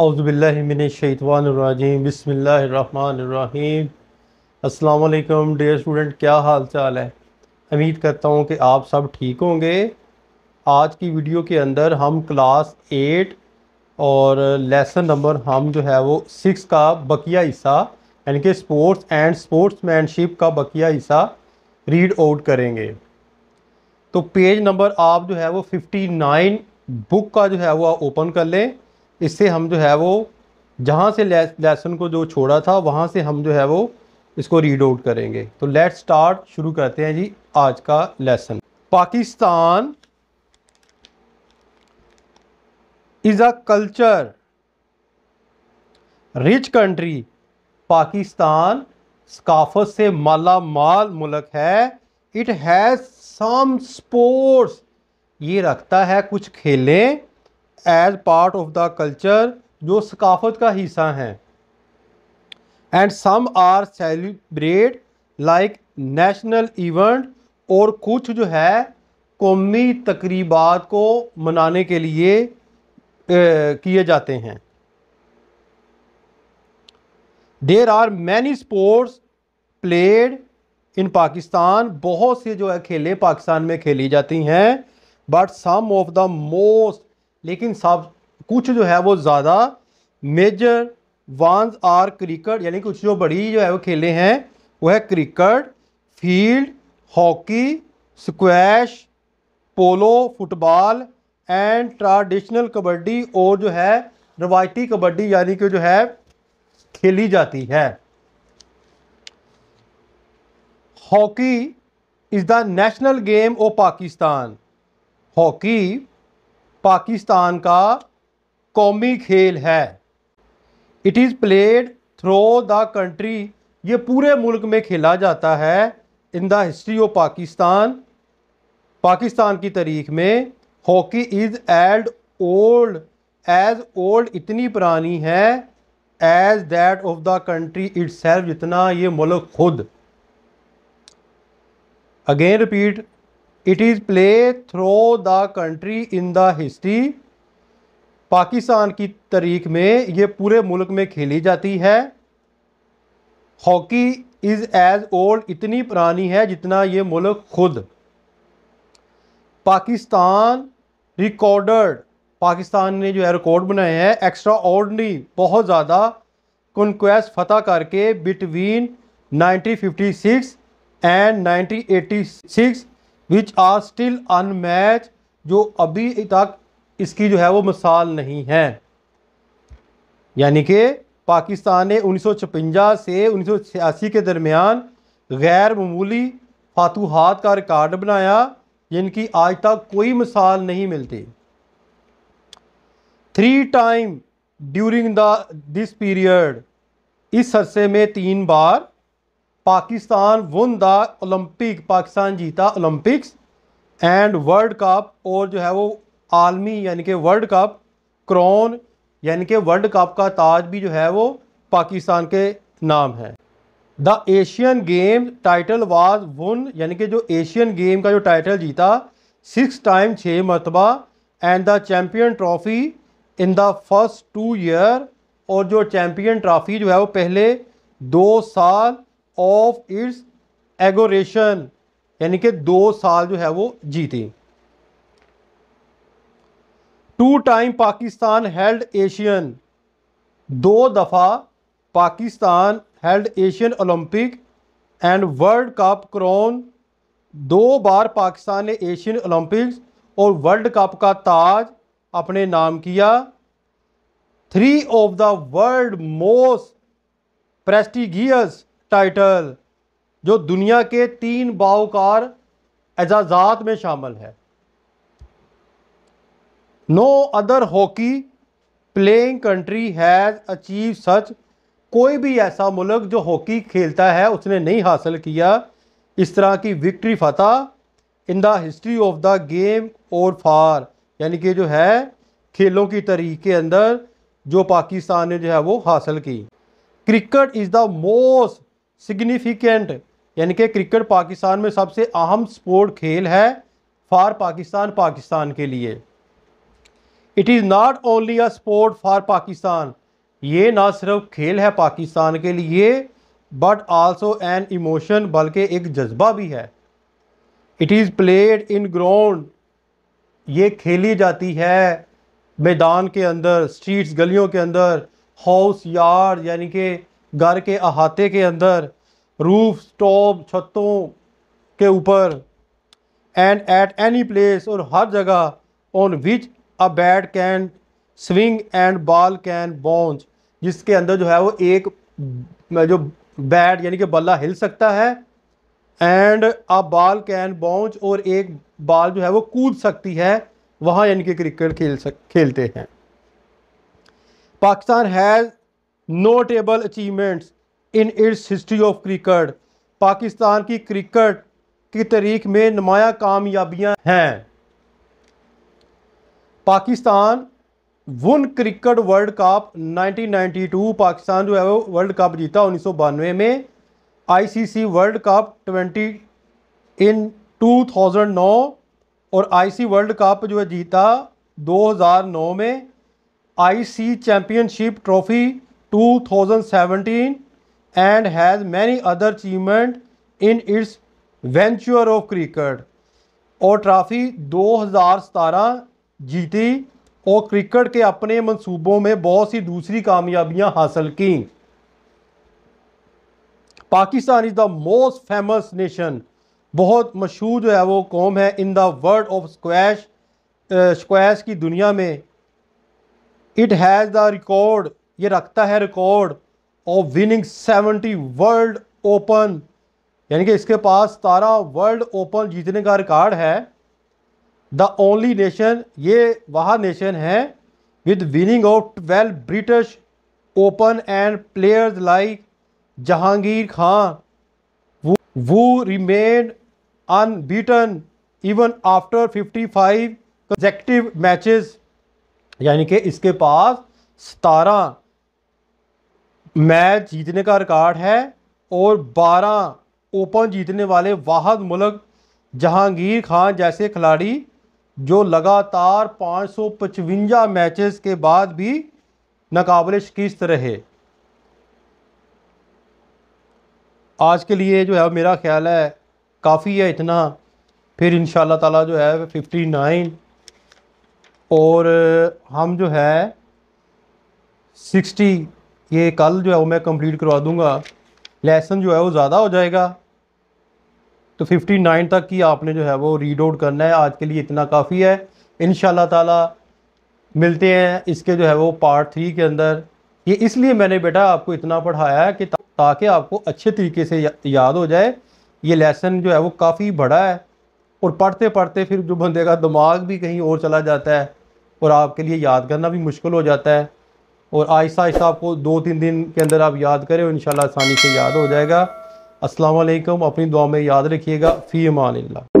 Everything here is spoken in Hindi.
अउज़बिल्लिमिनशैतवानरजीम बसमीम अल्लाम डियर स्टूडेंट क्या हाल चाल है उम्मीद करता हूँ कि आप सब ठीक होंगे आज की वीडियो के अंदर हम क्लास एट और लेसन नंबर हम जो है वो सिक्स का बकिया हिस्सा यानी कि स्पोर्ट्स एंड स्पोर्ट्समैनशिप का बकिया हिस्सा रीड आउट करेंगे तो पेज नंबर आप जो है वो फिफ्टी नाइन बुक का जो है वो ओपन कर लें इससे हम जो है वो जहाँ से लेसन को जो छोड़ा था वहाँ से हम जो है वो इसको रीड आउट करेंगे तो लेट स्टार्ट शुरू करते हैं जी आज का lesson Pakistan is a culture rich country Pakistan सकाफत से माला माल मुल्क है इट हैज़ सम स्पोर्ट्स ये रखता है कुछ खेलें as part of the culture जो सकाफत का हिस्सा हैं and some are celebrate like national event और कुछ जो है कौमी तकरीबात को मनाने के लिए ए, किए जाते हैं there are many sports played in Pakistan बहुत से जो है खेलें पाकिस्तान में खेली जाती हैं but some of the most लेकिन सब कुछ जो है वो ज़्यादा मेजर वांस आर क्रिकेट यानी कुछ जो बड़ी जो है वो खेले हैं वो है cricket field hockey squash polo football and traditional kabaddi और जो है रवायती कबड्डी यानी कि जो है खेली जाती है hockey is the national game of Pakistan hockey Pakistan का कौमी खेल है it is played through the country ये पूरे मुल्क में खेला जाता है in the history of Pakistan Pakistan की तारीख में hockey is old old as old इतनी पुरानी है as that of the country it's जितना ये मुल्क खुद again repeat it is play through the country in the history Pakistan की तारीख में ये पूरे मुल्क में खेली जाती है हॉकी इज़ एज ओल्ड इतनी पुरानी है जितना ये मुल्क खुद पाकिस्तान रिकॉर्डर्ड पाकिस्तान ने जो है रिकॉर्ड बनाए हैं एक्स्ट्रा ऑर्डनरी बहुत ज़्यादा कॉन्क्वेस्ट फतह करके between 1956 and 1986 which are still unmatch जो अभी तक इसकी जो है वो मिसाल नहीं है यानी कि पाकिस्तान ने उन्नीस से उन्नीस के दरमियान गैर ममूली फातूहत का रिकॉर्ड बनाया जिनकी आज तक कोई मिसाल नहीं मिलती three time during the this period इस अरसे में तीन बार Pakistan won the Olympic Pakistan जीता ओलंपिक्स एंड वर्ल्ड कप और जो है वो आलमी यानी कि वर्ल्ड कप क्रोन यानी कि वर्ल्ड कप का ताज भी जो है वो पाकिस्तान के नाम है the Asian game title was won यानी कि जो एशियन गेम का जो टाइटल जीता सिक्स टाइम छः मरतबा and the champion trophy in the first two year और जो चैम्पियन ट्रॉफ़ी जो है वो पहले दो साल ऑफ इट्स एगोरेशन यानी कि दो साल जो है वो जीते two time Pakistan held Asian दो दफ़ा Pakistan held Asian Olympic and world cup crown दो बार पाकिस्तान ने एशियन ओलंपिक्स और वर्ल्ड कप का ताज अपने नाम किया three of the world most prestigious title जो दुनिया के तीन बावकार एजाजात में शामिल है no other hockey playing country has achieve such कोई भी ऐसा मुल्क जो हॉकी खेलता है उसने नहीं हासिल किया इस तरह की विक्ट्री फतह in the history of the game और फार यानी कि जो है खेलों की तरीक़ के अंदर जो पाकिस्तान ने जो है वो हासिल की cricket is the most significant यानी कि क्रिकेट पाकिस्तान में सबसे अहम स्पोर्ट खेल है फॉर पाकिस्तान पाकिस्तान के लिए it is not only a sport for Pakistan ये ना सिर्फ खेल है पाकिस्तान के लिए बट आल्सो एन इमोशन बल्कि एक जज्बा भी है it is played in ground ये खेली जाती है मैदान के अंदर स्ट्रीट्स गलियों के अंदर हाउस यार्ड यानी कि घर के अहाते के अंदर रूफ स्टोव छतों के ऊपर एंड एट एनी प्लेस और हर जगह on which a bat can swing and ball can bounce जिसके अंदर जो है वो एक जो बैट यानी कि बल्ला हिल सकता है and a ball can bounce और एक बॉल जो है वो कूद सकती है वहाँ यानी कि क्रिकेट खेल सक खेलते हैं Pakistan has notable achievements in its history of cricket Pakistan की क्रिकेट की तारीख में नुमाया कामयाबियां हैं Pakistan won cricket world cup 1992 Pakistan जो है वो वर्ल्ड कप जीता उन्नीस में आईसीसी वर्ल्ड कप 20 इन 2009 और आईसी वर्ल्ड कप जो है जीता 2009 में IC championship trophy 2017 and has many other achievement in its venture of cricket और ट्रॉफी 2017 जीती और क्रिकेट के अपने मंसूबों में बहुत सी दूसरी कामयाबियां हासिल की Pakistan is the most famous nation बहुत मशहूर जो है वो कौम है in the world of squash squash की दुनिया में इट हैज़ द रिकॉर्ड ये रखता है record of winning seventy world open यानी कि इसके पास सतारह वर्ल्ड ओपन जीतने का रिकॉर्ड है द ओनली नेशन ये वह नेशन है with winning of twelve British open and players like Jahangir Khan वो remain unbeaten even after 55 five consecutive matches यानी कि इसके पास सतारह मैच जीतने का रिकॉर्ड है और 12 ओपन जीतने वाले वाहद मुलक जहांगीर खान जैसे खिलाड़ी जो लगातार पाँच सौ पचवंजा मैचेस के बाद भी नाकबले शिकस्त रहे आज के लिए जो है मेरा ख्याल है काफ़ी है इतना फिर इन ताला जो है फिफ्टी नाइन और हम जो है सिक्सटी ये कल जो है वो मैं कंप्लीट करवा दूँगा लेसन जो है वो ज़्यादा हो जाएगा तो 59 तक की आपने जो है वो रीड आउट करना है आज के लिए इतना काफ़ी है इन ताला मिलते हैं इसके जो है वो पार्ट थ्री के अंदर ये इसलिए मैंने बेटा आपको इतना पढ़ाया है कि ताकि आपको अच्छे तरीके से या, याद हो जाए ये लेसन जो है वो काफ़ी बड़ा है और पढ़ते पढ़ते फिर जो बंदे का दिमाग भी कहीं और चला जाता है और आपके लिए याद करना भी मुश्किल हो जाता है और आहिस्ता आहिस्ता आपको दो तीन दिन के अंदर आप याद करें और इन आसानी से याद हो जाएगा वालेकुम अपनी दुआ में याद रखिएगा फ़ी अमान ला